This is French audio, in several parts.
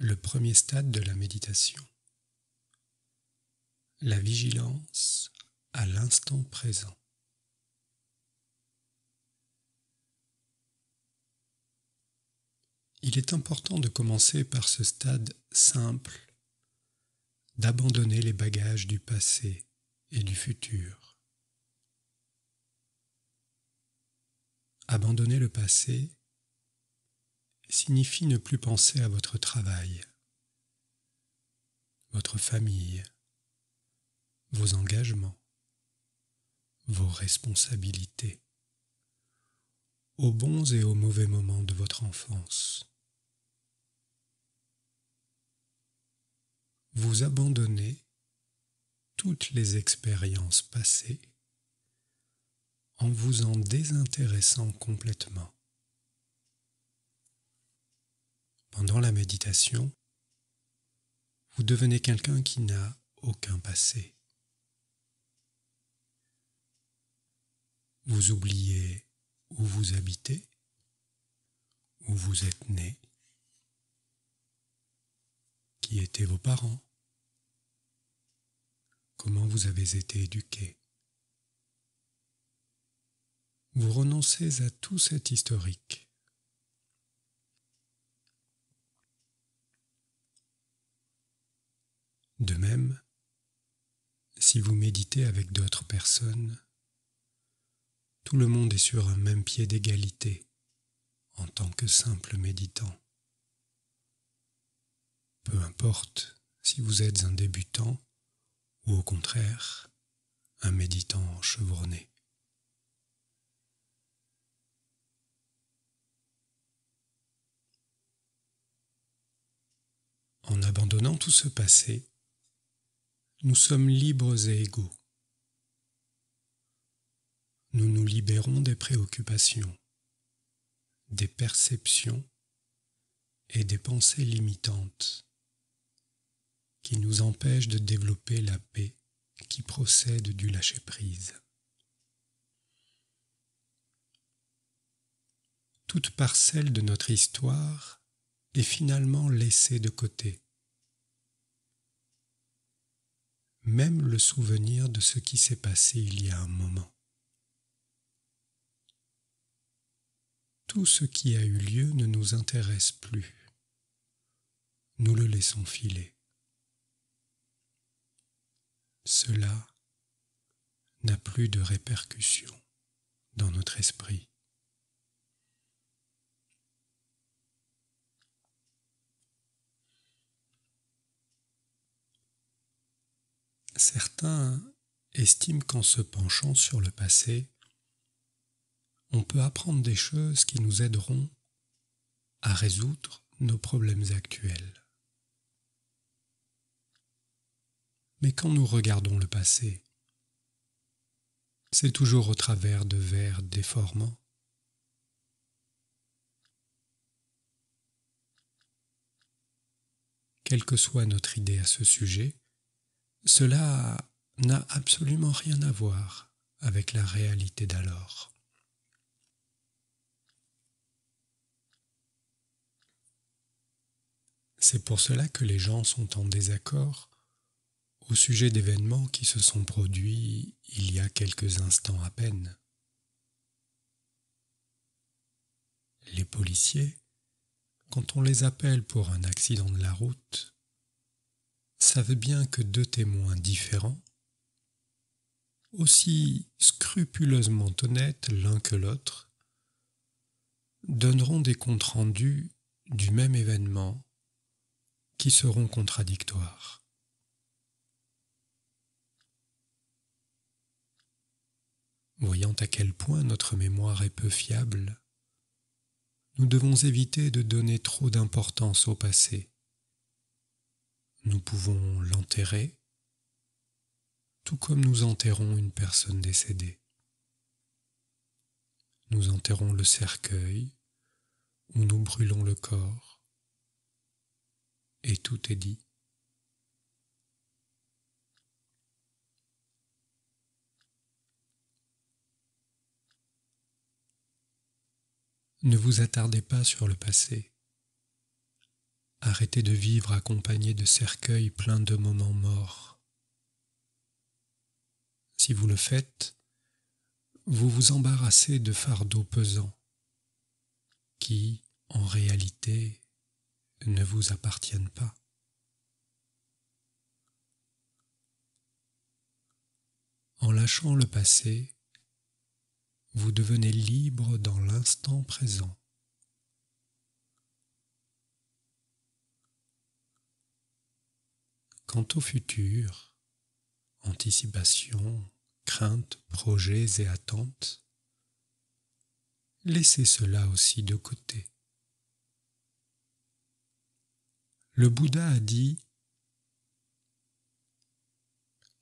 le premier stade de la méditation, la vigilance à l'instant présent. Il est important de commencer par ce stade simple, d'abandonner les bagages du passé et du futur. Abandonner le passé signifie ne plus penser à votre travail, votre famille, vos engagements, vos responsabilités, aux bons et aux mauvais moments de votre enfance. Vous abandonnez toutes les expériences passées en vous en désintéressant complètement. Pendant la méditation, vous devenez quelqu'un qui n'a aucun passé. Vous oubliez où vous habitez, où vous êtes né, qui étaient vos parents, comment vous avez été éduqué. Vous renoncez à tout cet historique De même, si vous méditez avec d'autres personnes, tout le monde est sur un même pied d'égalité en tant que simple méditant. Peu importe si vous êtes un débutant ou au contraire un méditant chevronné. En abandonnant tout ce passé, nous sommes libres et égaux. Nous nous libérons des préoccupations, des perceptions et des pensées limitantes qui nous empêchent de développer la paix qui procède du lâcher-prise. Toute parcelle de notre histoire est finalement laissée de côté même le souvenir de ce qui s'est passé il y a un moment. Tout ce qui a eu lieu ne nous intéresse plus. Nous le laissons filer. Cela n'a plus de répercussions dans notre esprit. Certains estiment qu'en se penchant sur le passé, on peut apprendre des choses qui nous aideront à résoudre nos problèmes actuels. Mais quand nous regardons le passé, c'est toujours au travers de vers déformants. Quelle que soit notre idée à ce sujet, cela n'a absolument rien à voir avec la réalité d'alors. C'est pour cela que les gens sont en désaccord au sujet d'événements qui se sont produits il y a quelques instants à peine. Les policiers, quand on les appelle pour un accident de la route, savent bien que deux témoins différents, aussi scrupuleusement honnêtes l'un que l'autre, donneront des comptes rendus du même événement qui seront contradictoires. Voyant à quel point notre mémoire est peu fiable, nous devons éviter de donner trop d'importance au passé nous pouvons l'enterrer, tout comme nous enterrons une personne décédée. Nous enterrons le cercueil ou nous brûlons le corps, et tout est dit. Ne vous attardez pas sur le passé. Arrêtez de vivre accompagné de cercueils pleins de moments morts. Si vous le faites, vous vous embarrassez de fardeaux pesants qui, en réalité, ne vous appartiennent pas. En lâchant le passé, vous devenez libre dans l'instant présent. Quant au futur, anticipation, craintes, projets et attentes, laissez cela aussi de côté. Le Bouddha a dit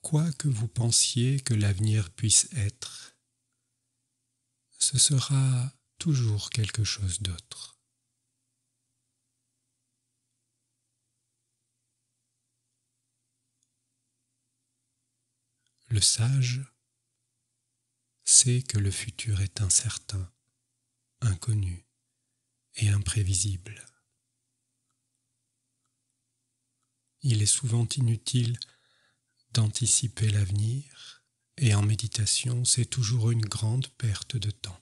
Quoi que vous pensiez que l'avenir puisse être, ce sera toujours quelque chose d'autre. Le sage sait que le futur est incertain, inconnu et imprévisible. Il est souvent inutile d'anticiper l'avenir, et en méditation c'est toujours une grande perte de temps.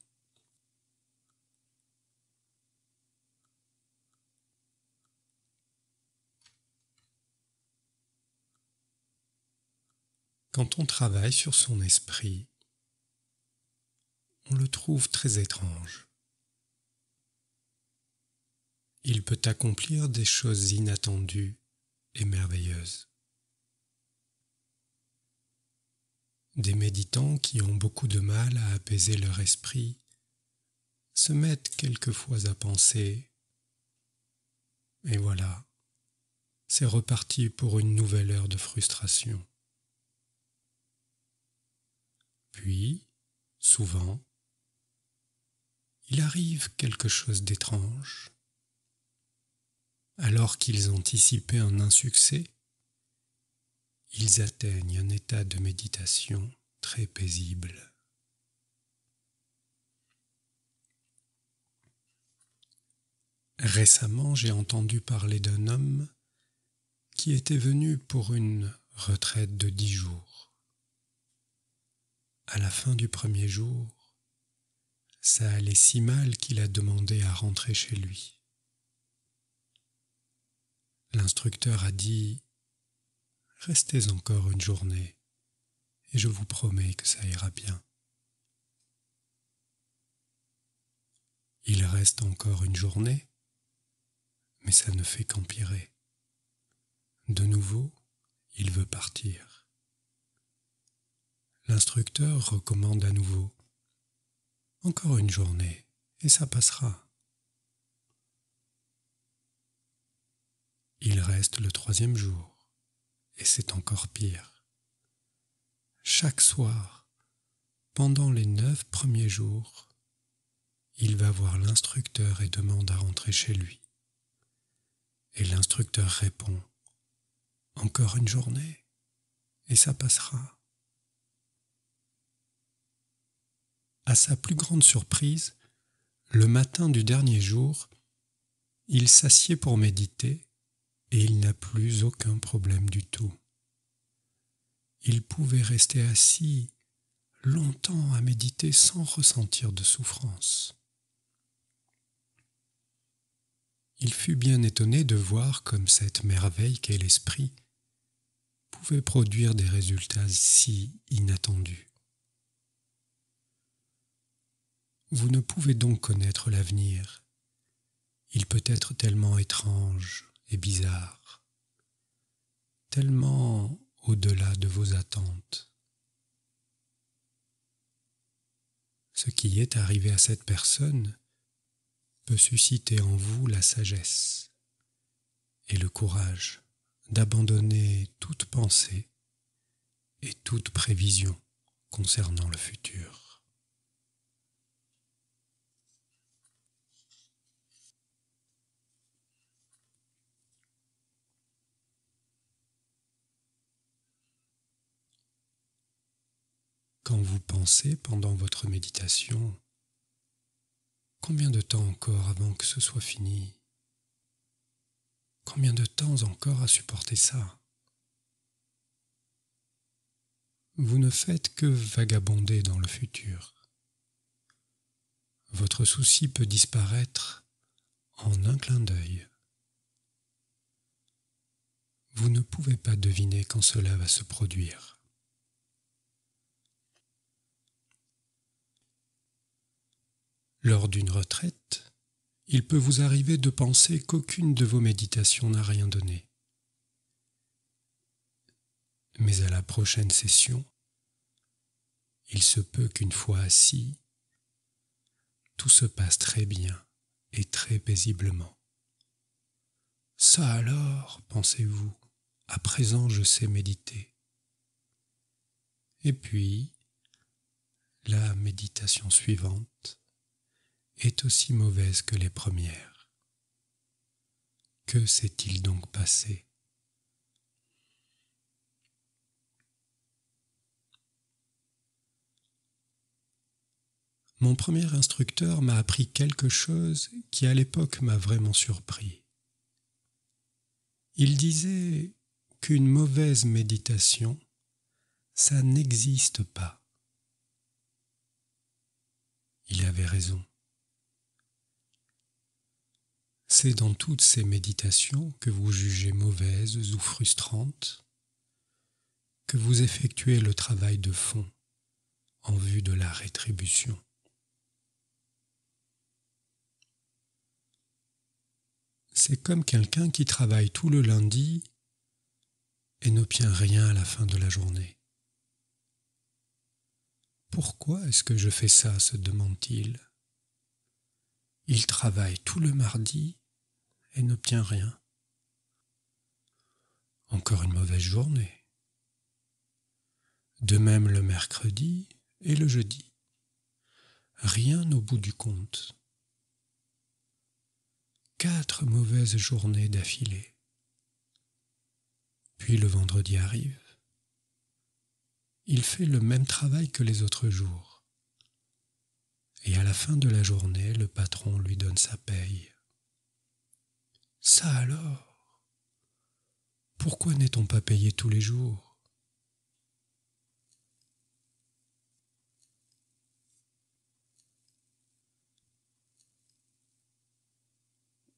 Quand on travaille sur son esprit, on le trouve très étrange. Il peut accomplir des choses inattendues et merveilleuses. Des méditants qui ont beaucoup de mal à apaiser leur esprit se mettent quelquefois à penser ⁇ Et voilà, c'est reparti pour une nouvelle heure de frustration ⁇ puis, souvent, il arrive quelque chose d'étrange. Alors qu'ils anticipaient un insuccès, ils atteignent un état de méditation très paisible. Récemment, j'ai entendu parler d'un homme qui était venu pour une retraite de dix jours à la fin du premier jour, ça allait si mal qu'il a demandé à rentrer chez lui. L'instructeur a dit Restez encore une journée, et je vous promets que ça ira bien. Il reste encore une journée, mais ça ne fait qu'empirer. De nouveau, il veut partir l'instructeur recommande à nouveau. Encore une journée, et ça passera. Il reste le troisième jour, et c'est encore pire. Chaque soir, pendant les neuf premiers jours, il va voir l'instructeur et demande à rentrer chez lui. Et l'instructeur répond, Encore une journée, et ça passera. À sa plus grande surprise, le matin du dernier jour, il s'assied pour méditer et il n'a plus aucun problème du tout. Il pouvait rester assis longtemps à méditer sans ressentir de souffrance. Il fut bien étonné de voir comme cette merveille qu'est l'esprit pouvait produire des résultats si inattendus. Vous ne pouvez donc connaître l'avenir. Il peut être tellement étrange et bizarre, tellement au-delà de vos attentes. Ce qui est arrivé à cette personne peut susciter en vous la sagesse et le courage d'abandonner toute pensée et toute prévision concernant le futur. Quand vous pensez pendant votre méditation, combien de temps encore avant que ce soit fini Combien de temps encore à supporter ça Vous ne faites que vagabonder dans le futur. Votre souci peut disparaître en un clin d'œil. Vous ne pouvez pas deviner quand cela va se produire. Lors d'une retraite, il peut vous arriver de penser qu'aucune de vos méditations n'a rien donné. Mais à la prochaine session, il se peut qu'une fois assis, tout se passe très bien et très paisiblement. Ça alors, pensez-vous, à présent je sais méditer. Et puis, la méditation suivante, est aussi mauvaise que les premières. Que s'est-il donc passé Mon premier instructeur m'a appris quelque chose qui à l'époque m'a vraiment surpris. Il disait qu'une mauvaise méditation, ça n'existe pas. Il avait raison. C'est dans toutes ces méditations que vous jugez mauvaises ou frustrantes que vous effectuez le travail de fond en vue de la rétribution. C'est comme quelqu'un qui travaille tout le lundi et n'obtient rien à la fin de la journée. Pourquoi est-ce que je fais ça se demande-t-il. Il travaille tout le mardi et n'obtient rien. Encore une mauvaise journée. De même le mercredi et le jeudi. Rien au bout du compte. Quatre mauvaises journées d'affilée. Puis le vendredi arrive. Il fait le même travail que les autres jours et à la fin de la journée, le patron lui donne sa paye. Ça alors Pourquoi n'est-on pas payé tous les jours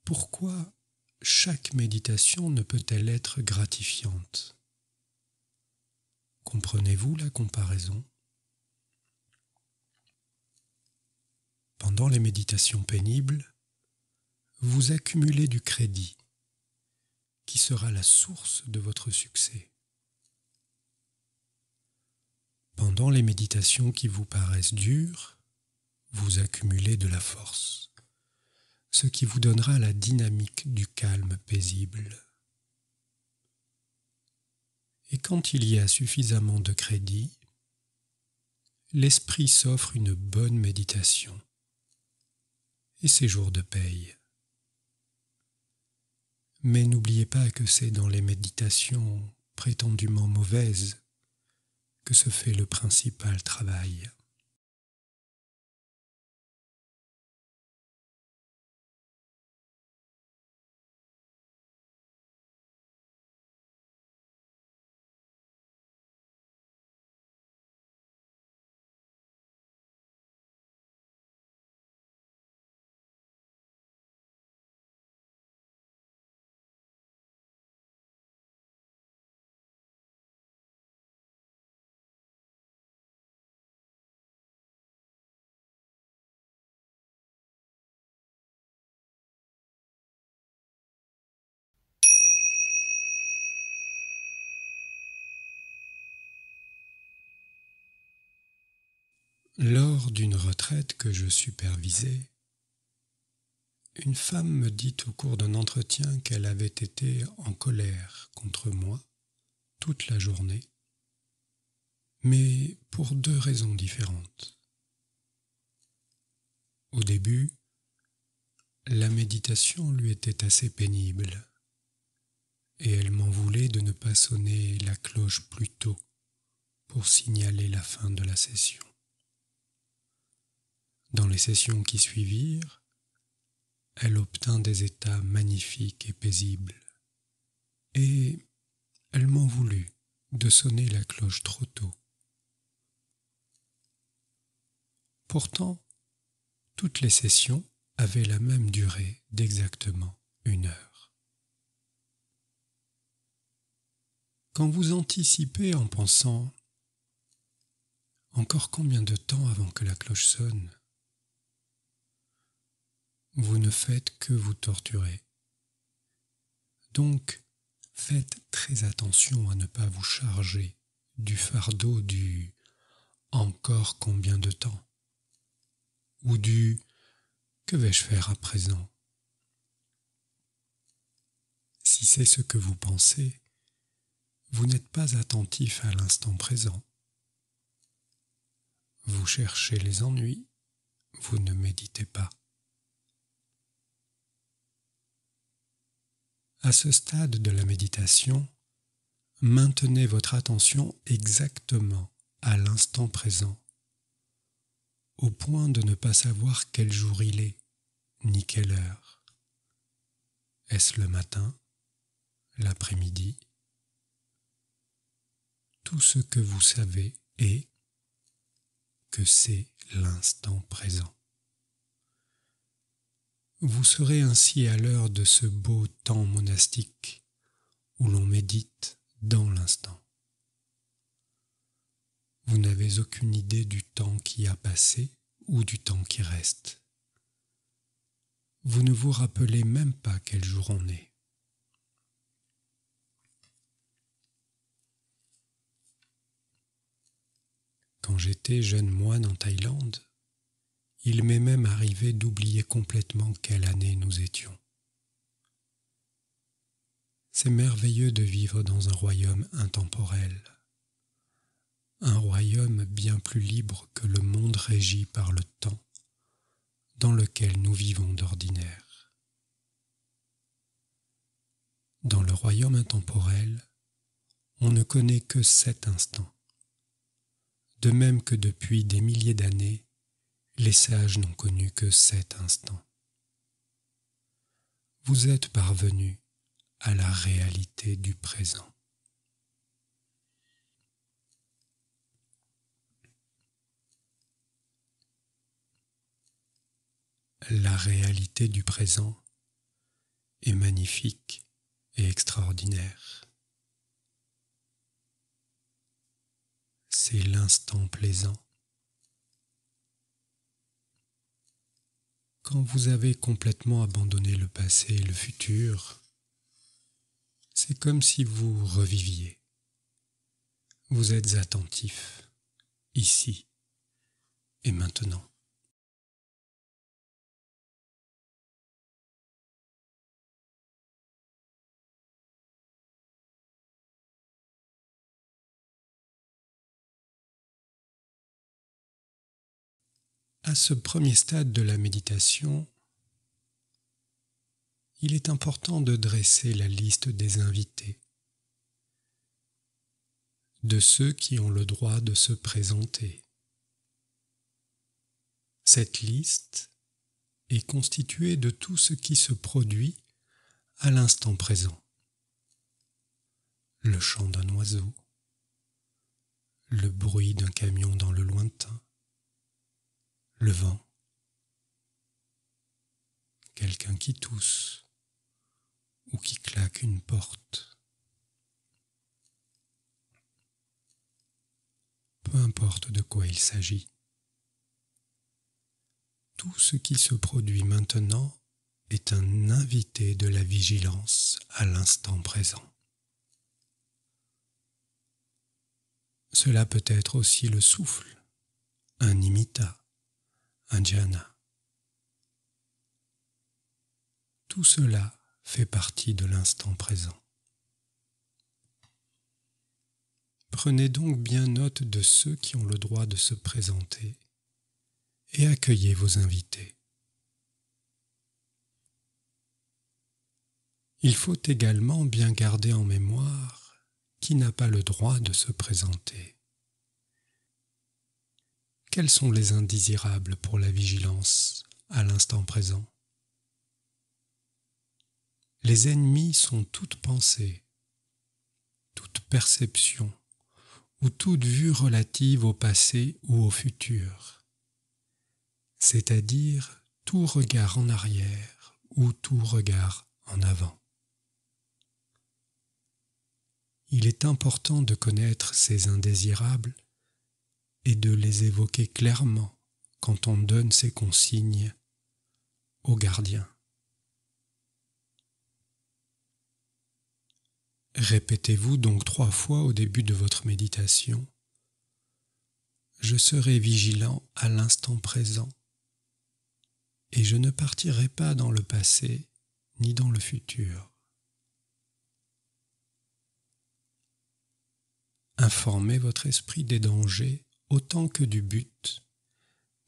Pourquoi chaque méditation ne peut-elle être gratifiante Comprenez-vous la comparaison les méditations pénibles, vous accumulez du crédit qui sera la source de votre succès. Pendant les méditations qui vous paraissent dures, vous accumulez de la force, ce qui vous donnera la dynamique du calme paisible. Et quand il y a suffisamment de crédit, l'esprit s'offre une bonne méditation et ses jours de paye. Mais n'oubliez pas que c'est dans les méditations prétendument mauvaises que se fait le principal travail. Lors d'une retraite que je supervisais, une femme me dit au cours d'un entretien qu'elle avait été en colère contre moi toute la journée, mais pour deux raisons différentes. Au début, la méditation lui était assez pénible, et elle m'en voulait de ne pas sonner la cloche plus tôt pour signaler la fin de la session. Dans les sessions qui suivirent, elle obtint des états magnifiques et paisibles, et elle m'en voulut de sonner la cloche trop tôt. Pourtant, toutes les sessions avaient la même durée d'exactement une heure. Quand vous anticipez en pensant encore combien de temps avant que la cloche sonne vous ne faites que vous torturer. Donc, faites très attention à ne pas vous charger du fardeau du encore combien de temps ou du que vais-je faire à présent Si c'est ce que vous pensez, vous n'êtes pas attentif à l'instant présent. Vous cherchez les ennuis, vous ne méditez pas. À ce stade de la méditation, maintenez votre attention exactement à l'instant présent, au point de ne pas savoir quel jour il est, ni quelle heure. Est-ce le matin, l'après-midi Tout ce que vous savez est que c'est l'instant présent. Vous serez ainsi à l'heure de ce beau temps monastique où l'on médite dans l'instant. Vous n'avez aucune idée du temps qui a passé ou du temps qui reste. Vous ne vous rappelez même pas quel jour on est. Quand j'étais jeune moine en Thaïlande, il m'est même arrivé d'oublier complètement quelle année nous étions. C'est merveilleux de vivre dans un royaume intemporel, un royaume bien plus libre que le monde régi par le temps dans lequel nous vivons d'ordinaire. Dans le royaume intemporel, on ne connaît que cet instant, de même que depuis des milliers d'années, les sages n'ont connu que cet instant. Vous êtes parvenu à la réalité du présent. La réalité du présent est magnifique et extraordinaire. C'est l'instant plaisant Quand vous avez complètement abandonné le passé et le futur, c'est comme si vous reviviez. Vous êtes attentif, ici et maintenant. À ce premier stade de la méditation, il est important de dresser la liste des invités, de ceux qui ont le droit de se présenter. Cette liste est constituée de tout ce qui se produit à l'instant présent. Le chant d'un oiseau, le bruit d'un camion dans le lointain, le vent, quelqu'un qui tousse ou qui claque une porte. Peu importe de quoi il s'agit, tout ce qui se produit maintenant est un invité de la vigilance à l'instant présent. Cela peut être aussi le souffle, un imita, indiana. Tout cela fait partie de l'instant présent. Prenez donc bien note de ceux qui ont le droit de se présenter et accueillez vos invités. Il faut également bien garder en mémoire qui n'a pas le droit de se présenter. Quels sont les indésirables pour la vigilance à l'instant présent Les ennemis sont toute pensée, toute perception ou toute vue relative au passé ou au futur, c'est-à-dire tout regard en arrière ou tout regard en avant. Il est important de connaître ces indésirables et de les évoquer clairement quand on donne ces consignes aux gardiens. Répétez-vous donc trois fois au début de votre méditation. Je serai vigilant à l'instant présent et je ne partirai pas dans le passé ni dans le futur. Informez votre esprit des dangers autant que du but,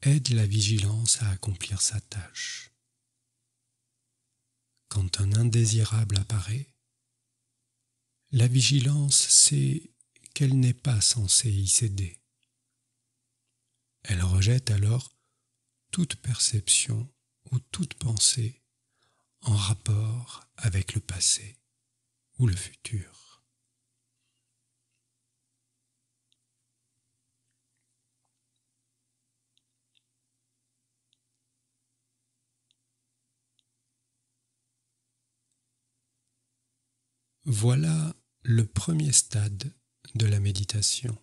aide la vigilance à accomplir sa tâche. Quand un indésirable apparaît, la vigilance sait qu'elle n'est pas censée y céder. Elle rejette alors toute perception ou toute pensée en rapport avec le passé ou le futur. Voilà le premier stade de la méditation.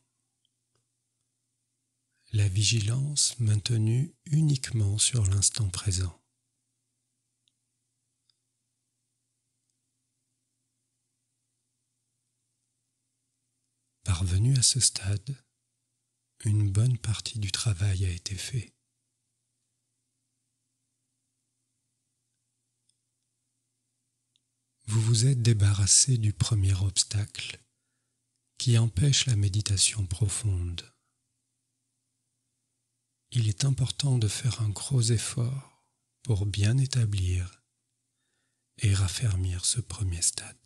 La vigilance maintenue uniquement sur l'instant présent. Parvenu à ce stade, une bonne partie du travail a été fait. vous vous êtes débarrassé du premier obstacle qui empêche la méditation profonde. Il est important de faire un gros effort pour bien établir et raffermir ce premier stade.